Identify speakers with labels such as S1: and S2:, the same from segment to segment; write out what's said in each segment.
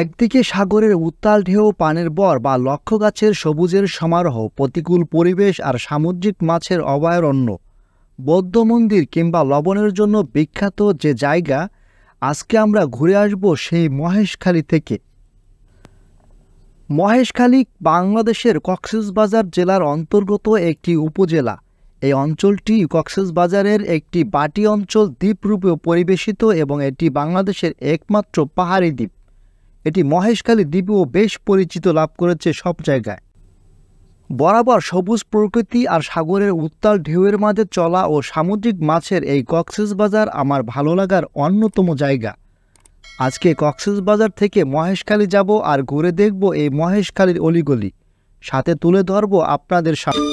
S1: একদিকে সাগরের উত্তাল ঢেউ পানের বর বা লক্ষ গাছের সবুজের সমারোহ প্রতিকূল পরিবেশ আর সামুদ্রিক মাছের অভয়ারণ্য বৌদ্ধ মন্দির কিংবা লবণের জন্য বিখ্যাত যে জায়গা আজকে আমরা ঘুরে আসব সেই মহেশখালী থেকে মহেশখালী বাংলাদেশের কক্সবাজার জেলার অন্তর্গত একটি উপজেলা এই অঞ্চলটি কক্সেসবাজারের একটি বাটি অঞ্চল দ্বীপরূপে পরিবেশিত এবং এটি বাংলাদেশের একমাত্র পাহাড়ি দ্বীপ এটি মহেশখালী দ্বীপও বেশ পরিচিত লাভ করেছে সব জায়গায় বরাবর সবুজ প্রকৃতি আর সাগরের উত্তাল ঢেউয়ের মাঝে চলা ও সামুদ্রিক মাছের এই কক্সেস বাজার আমার ভালো লাগার অন্যতম জায়গা আজকে কক্সেস বাজার থেকে মহেশখালী যাব আর ঘুরে দেখব এই মহেশখালীর অলিগলি সাথে তুলে ধরব আপনাদের সামনে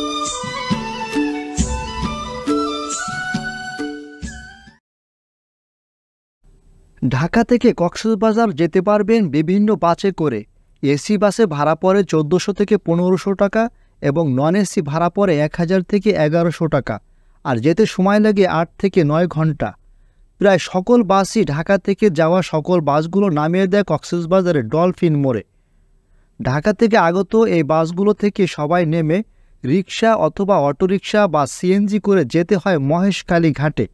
S1: ঢাকা থেকে কক্সবাজার যেতে পারবেন বিভিন্ন বাসে করে এসি বাসে ভাড়া পড়ে চোদ্দোশো থেকে পনেরোশো টাকা এবং নন এসি ভাড়া পড়ে এক হাজার থেকে এগারোশো টাকা আর যেতে সময় লাগে আট থেকে নয় ঘন্টা প্রায় সকল বাসই ঢাকা থেকে যাওয়া সকল বাসগুলো নামিয়ে দেয় কক্সবাজারের ডলফিন মোড়ে ঢাকা থেকে আগত এই বাসগুলো থেকে সবাই নেমে রিক্সা অথবা অটোরিকশা বা সিএনজি করে যেতে হয় মহেশখালী ঘাটে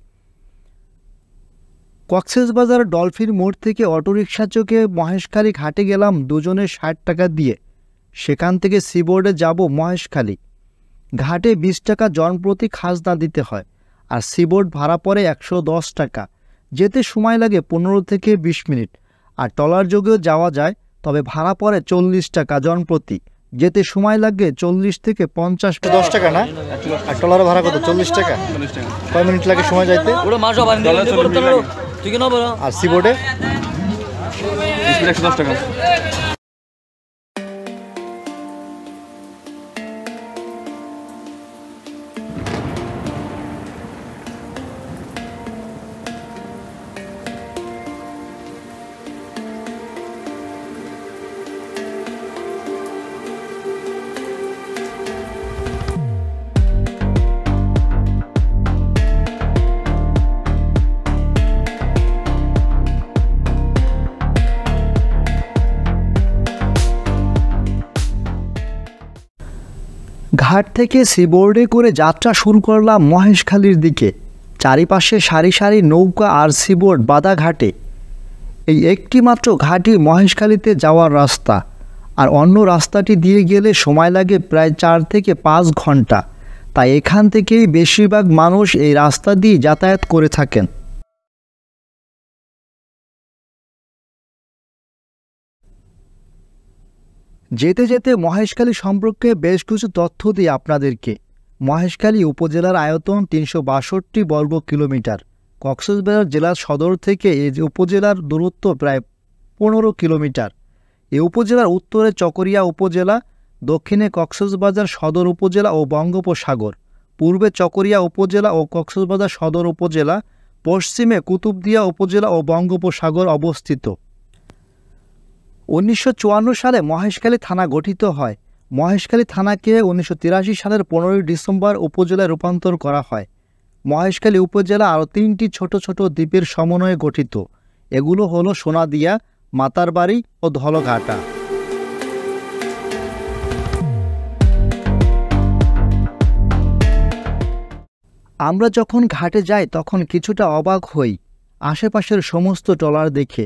S1: কক্সেসবাজার ডলফিন মোড় থেকে অটোরিকশা চোখে মহেশখালী ঘাটে গেলাম দুজনে ষাট টাকা দিয়ে সেখান থেকে সিবোর্ডে যাব মহেশখালী ঘাটে বিশ টাকা জনপ্রতি খাজনা দিতে হয় আর সিবোর্ড ভাড়া পড়ে একশো দশ টাকা যেতে সময় লাগে পনেরো থেকে বিশ মিনিট আর টলার যোগেও যাওয়া যায় তবে ভাড়া পড়ে চল্লিশ টাকা জনপ্রতি যেতে সময় লাগে চল্লিশ থেকে পঞ্চাশ দশ টাকা না এক টলার ভাড়া কত চল্লিশ টাকা কয় মিনিট লাগে সময় যাইতে আর বোর্ডে একশো দশ টাকা পাহাড় থেকে সিবোর্ডে করে যাত্রা শুরু করলাম মহেশখালীর দিকে চারিপাশে সারি সারি নৌকা আর সিবোর্ড বাদা ঘাটে এই একটিমাত্র ঘাটি মহেশখালীতে যাওয়ার রাস্তা আর অন্য রাস্তাটি দিয়ে গেলে সময় লাগে প্রায় চার থেকে পাঁচ ঘন্টা তাই এখান থেকেই বেশিরভাগ মানুষ এই রাস্তা দিয়ে যাতায়াত করে থাকেন যেতে যেতে মহেশখালী সম্পর্কে বেশ কিছু তথ্য দিই আপনাদেরকে মহেশখালী উপজেলার আয়তন তিনশো বাষট্টি বর্গ কিলোমিটার কক্সবাজার জেলার সদর থেকে এই উপজেলার দূরত্ব প্রায় পনেরো কিলোমিটার এ উপজেলার উত্তরে চকরিয়া উপজেলা দক্ষিণে কক্সবাজার সদর উপজেলা ও বঙ্গোপসাগর পূর্বে চকরিয়া উপজেলা ও কক্সবাজার সদর উপজেলা পশ্চিমে কুতুবদিয়া উপজেলা ও বঙ্গোপসাগর অবস্থিত উনিশশো সালে মহেশখালী থানা গঠিত হয় মহেশখালী থানাকে উনিশশো সালের পনেরোই ডিসেম্বর উপজেলায় রূপান্তর করা হয় মহেশখালী উপজেলা আরও তিনটি ছোট ছোট দ্বীপের সমন্বয়ে গঠিত এগুলো হলো সোনাদিয়া মাতারবাড়ি ও ধলঘাটা আমরা যখন ঘাটে যাই তখন কিছুটা অবাক হই আশেপাশের সমস্ত টলার দেখে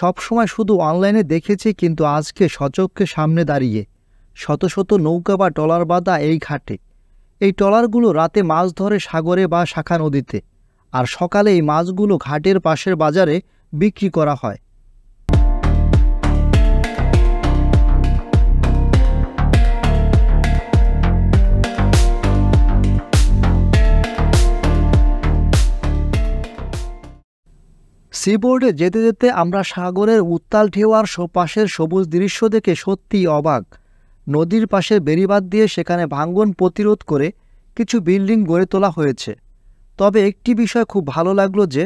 S1: সবসময় শুধু অনলাইনে দেখেছি কিন্তু আজকে সচক্ষে সামনে দাঁড়িয়ে শত শত নৌকা বা টলার বাঁধা এই ঘাটে এই টলারগুলো রাতে মাছ ধরে সাগরে বা শাখা নদীতে আর সকালে এই মাছগুলো ঘাটের পাশের বাজারে বিক্রি করা হয় সিবোর্ডে যেতে যেতে আমরা সাগরের উত্তাল ঢেওয়ার পাশের সবুজ দৃশ্য দেখে সত্যিই অবাক নদীর পাশে বেড়িবাদ দিয়ে সেখানে ভাঙ্গন প্রতিরোধ করে কিছু বিল্ডিং গড়ে তোলা হয়েছে তবে একটি বিষয় খুব ভালো লাগলো যে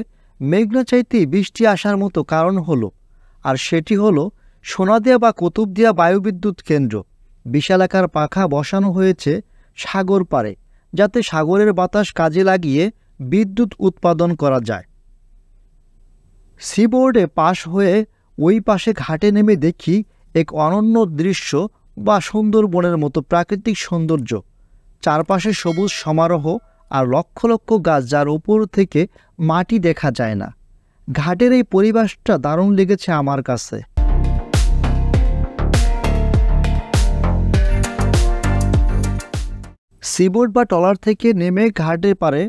S1: মেঘনা চাইতেই বৃষ্টি আসার মতো কারণ হলো আর সেটি হলো সোনাদিয়া বা কুতুবদিয়া বায়ুবিদ্যুৎ কেন্দ্র বিশালাকার পাখা বসানো হয়েছে সাগর পারে যাতে সাগরের বাতাস কাজে লাগিয়ে বিদ্যুৎ উৎপাদন করা যায় সি বোর্ডে পাশ হয়ে ওই পাশে ঘাটে নেমে দেখি এক অনন্য দৃশ্য বা সুন্দরবনের মতো প্রাকৃতিক সৌন্দর্য চারপাশে সবুজ সমারোহ আর লক্ষ লক্ষ গাছ যার ওপর থেকে মাটি দেখা যায় না ঘাটের এই পরিবেশটা দারুণ লেগেছে আমার কাছে সিবোর্ড বা টলার থেকে নেমে ঘাটে পারে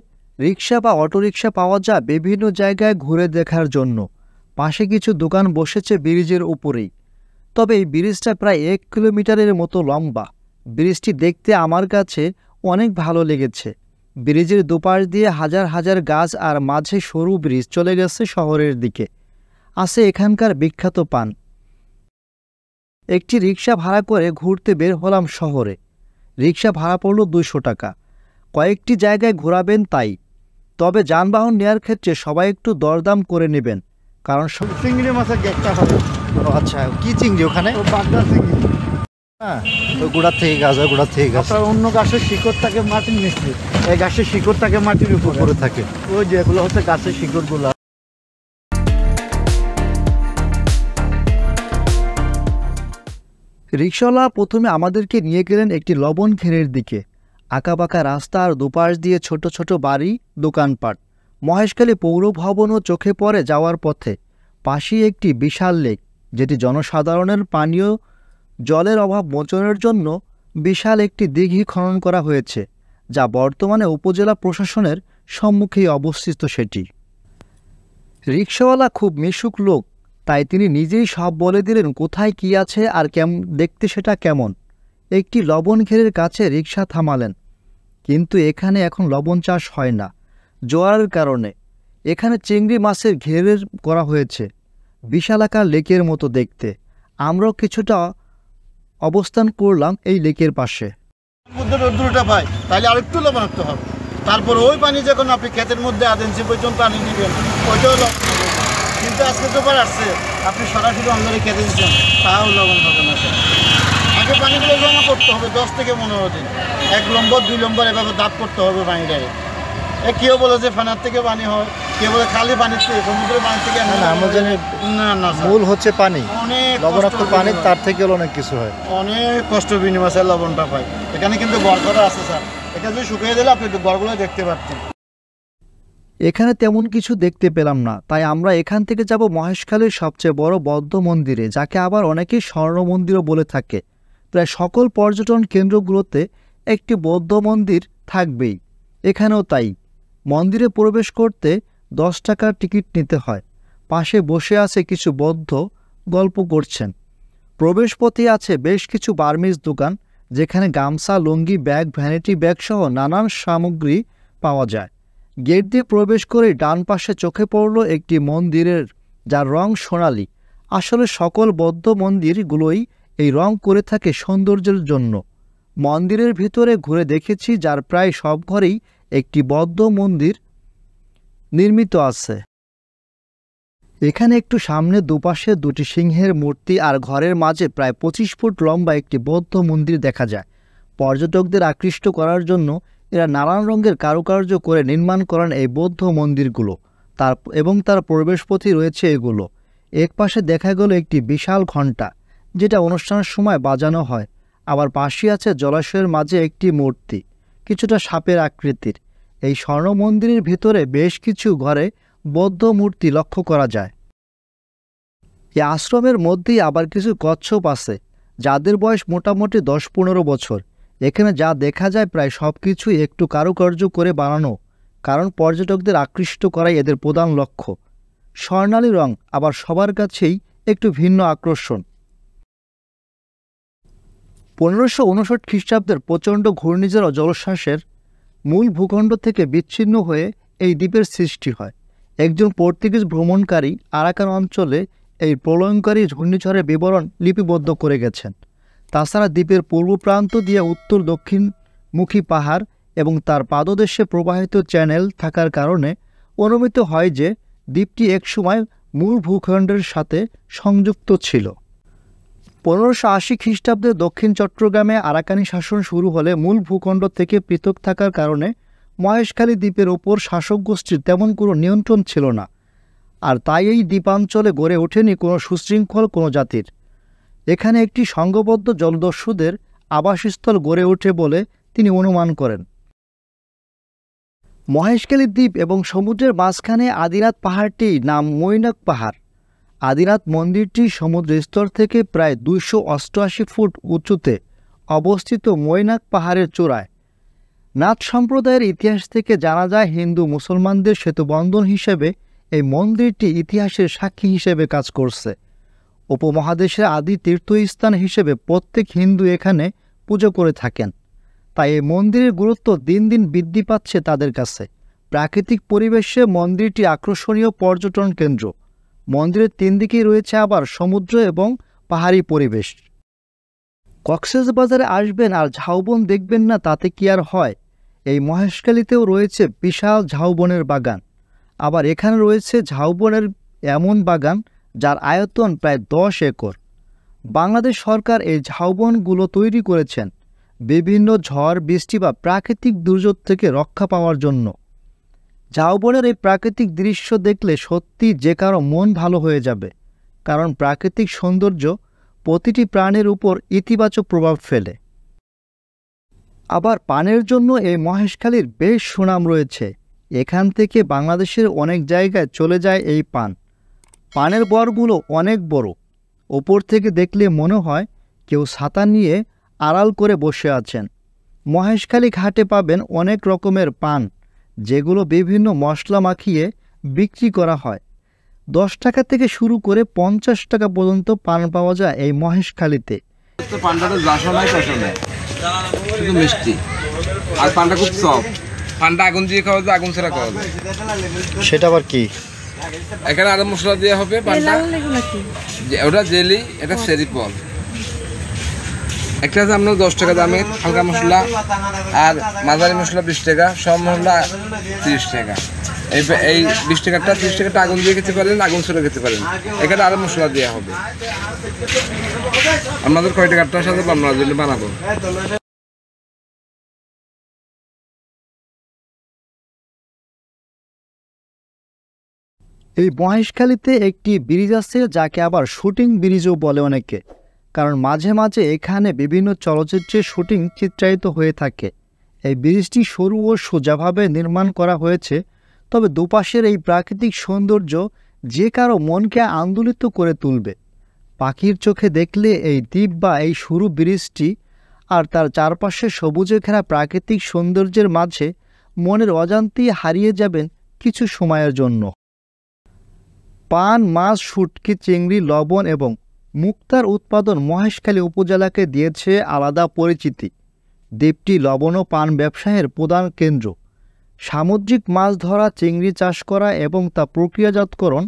S1: রিক্সা বা অটোরিক্সা পাওয়া যায় বিভিন্ন জায়গায় ঘুরে দেখার জন্য পাশে কিছু দোকান বসেছে ব্রিজের উপরেই তবে এই ব্রিজটা প্রায় এক কিলোমিটারের মতো লম্বা ব্রিজটি দেখতে আমার কাছে অনেক ভালো লেগেছে ব্রিজের দুপাশ দিয়ে হাজার হাজার গাছ আর মাঝে সরু ব্রিজ চলে গেছে শহরের দিকে আছে এখানকার বিখ্যাত পান একটি রিক্সা ভাড়া করে ঘুরতে বের হলাম শহরে রিক্সা ভাড়া পড়ল দুশো টাকা কয়েকটি জায়গায় ঘোরাবেন তাই তবে যানবাহন নেওয়ার ক্ষেত্রে সবাই একটু দরদাম করে নেবেন কারণ চিংড়ি মাছের গ্যাসটা হবে আচ্ছা কি চিংড়ি ওখানে বাগদা চিংড়ি হ্যাঁ ওই গোড়ার থেকে গাছ ওই গোড়ার থেকে গাছ অন্য গাছের শিকড় থাকে মাটির নিচে এই গাছের শিকড় থাকে মাটির উপরে থাকে ওই যেগুলো হচ্ছে গাছের শিকড়গুলো রিক্সাওয়ালা প্রথমে আমাদেরকে নিয়ে গেলেন একটি লবণ ঘেরের দিকে আঁকাবাঁকা রাস্তার দুপাশ দিয়ে ছোট ছোট বাড়ি দোকানপাট মহেশখালী পৌর ভবনও চোখে পড়ে যাওয়ার পথে পাশেই একটি বিশাল লেক যেটি জনসাধারণের পানীয় জলের অভাব মোচনের জন্য বিশাল একটি দিঘি খনন করা হয়েছে যা বর্তমানে উপজেলা প্রশাসনের সম্মুখেই অবস্থিত সেটি রিক্সাওয়ালা খুব মিশুক লোক তাই তিনি নিজেই সব বলে দিলেন কোথায় কি আছে আর কেম দেখতে সেটা কেমন একটি লবণ ঘেরের কাছে রিক্সা থামালেন কিন্তু এখানে এখন লবণ চাষ হয় না জোয়ারের কারণে এখানে চিংড়ি মাছের ঘেরের করা হয়েছে বিশালাকার লেকের মতো দেখতে আমরাও কিছুটা অবস্থান করলাম এই লেকের পাশে রোদ্রটা পাই তাহলে লবণাক্ত হবে তারপর ওই পানি যখন আপনি ক্ষেতের মধ্যে আদেন্সি পর্যন্ত আনি নেবেন ওইটাও লবণ কিন্তু আজকে তো আসছে আপনি সরাসরি অন্ধারে খেতে দিচ্ছেন তাও লবণ হবে না আগে পানি পরিচালনা করতে হবে দশ থেকে পনেরো দিন এক লম্বর দুই লম্বর এভাবে দাঁত করতে হবে পানিটাকে এ কেউ বলে যে ফানার থেকে পানি হয় কেউ বলে খালি পানি থেকে সমুদ্রের পানি থেকে না আমাদের না না মূল হচ্ছে পানি অনেক লবণাক্ত পানি তার থেকে অনেক কিছু হয় অনেক কষ্ট বিনিময় স্যার লবণটা পায় এখানে কিন্তু গড়গড়া আছে স্যার এটা যদি শুকিয়ে দিলে আপনি একটু গড়গুলো দেখতে পাচ্ছেন এখানে তেমন কিছু দেখতে পেলাম না তাই আমরা এখান থেকে যাব মহেশখালীর সবচেয়ে বড় বৌদ্ধ মন্দিরে যাকে আবার অনেকেই স্বর্ণ মন্দিরও বলে থাকে প্রায় সকল পর্যটন কেন্দ্রগুলোতে একটি বৌদ্ধ মন্দির থাকবেই এখানেও তাই মন্দিরে প্রবেশ করতে দশ টাকার টিকিট নিতে হয় পাশে বসে আছে কিছু বৌদ্ধ গল্প করছেন প্রবেশপথে আছে বেশ কিছু বার্মিজ দোকান যেখানে গামছা লুঙ্গি ব্যাগ ভ্যানিটি ব্যাগসহ নানান সামগ্রী পাওয়া যায় গেট দিয়ে প্রবেশ করে ডান পাশে চোখে পড়ল একটি মন্দিরের যার রং সোনালি আসলে সকল বৌদ্ধ মন্দিরগুলোই এই রং করে থাকে সৌন্দর্যের জন্য মন্দিরের ভিতরে ঘুরে দেখেছি যার প্রায় সব ঘরেই একটি বদ্ধ মন্দির নির্মিত আছে এখানে একটু সামনে দুপাশে দুটি সিংহের মূর্তি আর ঘরের মাঝে প্রায় পঁচিশ ফুট লম্বা একটি বৌদ্ধ মন্দির দেখা যায় পর্যটকদের আকৃষ্ট করার জন্য এরা নানান রঙের কারুকার্য করে নির্মাণ করেন এই বৌদ্ধ মন্দিরগুলো তার এবং তার প্রবেশপথি রয়েছে এগুলো এক পাশে দেখা গেল একটি বিশাল ঘণ্টা যেটা অনুষ্ঠানের সময় বাজানো হয় আবার পাশে আছে জলাশয়ের মাঝে একটি মূর্তি কিছুটা সাপের আকৃতির এই স্বর্ণ মন্দিরের ভিতরে বেশ কিছু ঘরে বৌদ্ধ মূর্তি লক্ষ্য করা যায় এই আশ্রমের মধ্যেই আবার কিছু কচ্ছপ আছে যাদের বয়স মোটামুটি দশ পনেরো বছর এখানে যা দেখা যায় প্রায় সব কিছুই একটু কারুকার্য করে বানানো কারণ পর্যটকদের আকৃষ্ট করাই এদের প্রধান লক্ষ্য স্বর্ণালী রং আবার সবার কাছেই একটু ভিন্ন আকর্ষণ পনেরোশো উনষাট খ্রিস্টাব্দের প্রচণ্ড ঘূর্ণিঝড় ও জলশ্বাসের মূল ভূখণ্ড থেকে বিচ্ছিন্ন হয়ে এই দ্বীপের সৃষ্টি হয় একজন পর্তুগিজ ভ্রমণকারী আরাকান অঞ্চলে এই প্রলয়ঙ্কারী ঘূর্ণিঝড়ের বিবরণ লিপিবদ্ধ করে গেছেন তাছাড়া দ্বীপের পূর্ব প্রান্ত দিয়ে উত্তর দক্ষিণমুখী পাহাড় এবং তার পাদদেশে প্রবাহিত চ্যানেল থাকার কারণে অনুমিত হয় যে দ্বীপটি একসময় মূল ভূখণ্ডের সাথে সংযুক্ত ছিল পনেরোশো আশি খ্রিস্টাব্দে দক্ষিণ চট্টগ্রামে আরাকানি শাসন শুরু হলে মূল ভূখণ্ড থেকে পৃথক থাকার কারণে মহেশখালী দ্বীপের ওপর শাসক গোষ্ঠীর তেমন কোনো নিয়ন্ত্রণ ছিল না আর তাই এই দ্বীপাঞ্চলে গড়ে ওঠেনি কোনো সুশৃঙ্খল কোনো জাতির এখানে একটি সংঘবদ্ধ জলদস্যুদের আবাসস্থল গড়ে ওঠে বলে তিনি অনুমান করেন মহেশখালী দ্বীপ এবং সমুদ্রের মাঝখানে আদিনাথ পাহাড়টির নাম মৈনাক পাহাড় আদিনাথ মন্দিরটি সমুদ্র স্তর থেকে প্রায় দুইশো অষ্টআশি ফুট উঁচুতে অবস্থিত ময়নাক পাহাড়ের চূড়ায় নাথ সম্প্রদায়ের ইতিহাস থেকে জানা যায় হিন্দু মুসলমানদের সেতুবন্ধন হিসেবে এই মন্দিরটি ইতিহাসের সাক্ষী হিসেবে কাজ করছে উপমহাদেশের আদি তীর্থস্থান হিসেবে প্রত্যেক হিন্দু এখানে পুজো করে থাকেন তাই এই মন্দিরের গুরুত্ব দিন দিন বৃদ্ধি পাচ্ছে তাদের কাছে প্রাকৃতিক পরিবেশে মন্দিরটি আকর্ষণীয় পর্যটন কেন্দ্র মন্দিরের তিন দিকেই রয়েছে আবার সমুদ্র এবং পাহাড়ি পরিবেশ কক্সেস বাজারে আসবেন আর ঝাউবন দেখবেন না তাতে কি আর হয় এই মহেশখালীতেও রয়েছে বিশাল ঝাউবনের বাগান আবার এখানে রয়েছে ঝাউবনের এমন বাগান যার আয়তন প্রায় দশ একর বাংলাদেশ সরকার এই ঝাউবনগুলো তৈরি করেছেন বিভিন্ন ঝড় বৃষ্টি বা প্রাকৃতিক দুর্যোগ থেকে রক্ষা পাওয়ার জন্য ঝাউবনের এই প্রাকৃতিক দৃশ্য দেখলে সত্যি যে কারো মন ভালো হয়ে যাবে কারণ প্রাকৃতিক সৌন্দর্য প্রতিটি প্রাণের উপর ইতিবাচক প্রভাব ফেলে আবার পানের জন্য এই মহেশখালীর বেশ সুনাম রয়েছে এখান থেকে বাংলাদেশের অনেক জায়গায় চলে যায় এই পান পানের বরগুলো অনেক বড় ওপর থেকে দেখলে মনে হয় কেউ সাঁতার নিয়ে আড়াল করে বসে আছেন মহেশখালী ঘাটে পাবেন অনেক রকমের পান যেগুলো বিভিন্ন মশলা মাখিয়ে বিক্রি করা হয় দশ টাকা থেকে শুরু করে পঞ্চাশ টাকা পর্যন্ত পান পাওয়া যায় এই মহেশখালীতে মিষ্টি আর আগুন দিয়ে খাওয়া আগুন খাওয়া সেটা আবার কি এখানে আরো মশলা দেওয়া হবে ওটা জেলি এটা সেরিপল একটা আছে আপনার দশ টাকা দামের হালকা মশলা আর মাঝারি মশলা বিশ টাকা সব মশলা তিরিশ টাকা এই এই বিশ টাকাটা তিরিশ টাকাটা আগুন দিয়ে খেতে পারেন আগুন ছড়ে খেতে পারেন এখানে আরো মশলা দেওয়া হবে আপনাদের কয় টাকারটার সাথে আপনার জন্য বানাবো এই মহেশখালীতে একটি ব্রিজ আছে যাকে আবার শুটিং ব্রিজও বলে অনেকে কারণ মাঝে মাঝে এখানে বিভিন্ন চলচ্চিত্রের শুটিং চিত্রায়িত হয়ে থাকে এই ব্রিজটি সরু ও সোজাভাবে নির্মাণ করা হয়েছে তবে দুপাশের এই প্রাকৃতিক সৌন্দর্য যে কারো মনকে আন্দোলিত করে তুলবে পাখির চোখে দেখলে এই দ্বীপ বা এই সরু ব্রিজটি আর তার চারপাশে সবুজে ঘেরা প্রাকৃতিক সৌন্দর্যের মাঝে মনের অজান্তি হারিয়ে যাবেন কিছু সময়ের জন্য পান মাছ সুটকি চিংড়ি লবণ এবং মুক্তার উৎপাদন মহেশখালী উপজেলাকে দিয়েছে আলাদা পরিচিতি দ্বীপটি লবণ পান ব্যবসায়ের প্রধান কেন্দ্র সামুদ্রিক মাছ ধরা চিংড়ি চাষ করা এবং তা প্রক্রিয়াজাতকরণ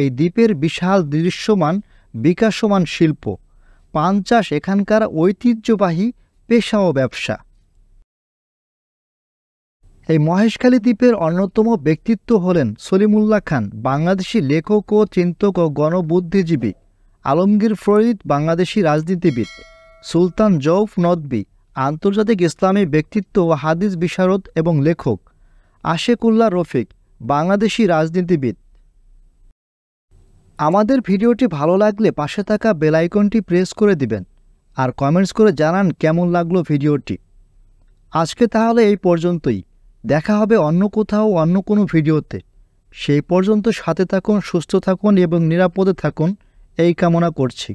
S1: এই দ্বীপের বিশাল দৃশ্যমান বিকাশমান শিল্প পান চাষ এখানকার ঐতিহ্যবাহী পেশা ও ব্যবসা এই মহেশখালী দ্বীপের অন্যতম ব্যক্তিত্ব হলেন সলিমুল্লাহ খান বাংলাদেশি লেখক ও চিন্তক ও গণবুদ্ধিজীবী আলমগীর ফরিদ বাংলাদেশি রাজনীতিবিদ সুলতান জৌফ নদবি আন্তর্জাতিক ইসলামী ব্যক্তিত্ব ও হাদিস বিশারদ এবং লেখক আশেকুল্লা রফিক বাংলাদেশি রাজনীতিবিদ আমাদের ভিডিওটি ভালো লাগলে পাশে থাকা বেলাইকনটি প্রেস করে দিবেন আর কমেন্টস করে জানান কেমন লাগলো ভিডিওটি আজকে তাহলে এই পর্যন্তই দেখা হবে অন্য কোথাও অন্য কোনো ভিডিওতে সেই পর্যন্ত সাথে থাকুন সুস্থ থাকুন এবং নিরাপদে থাকুন এই কামনা করছি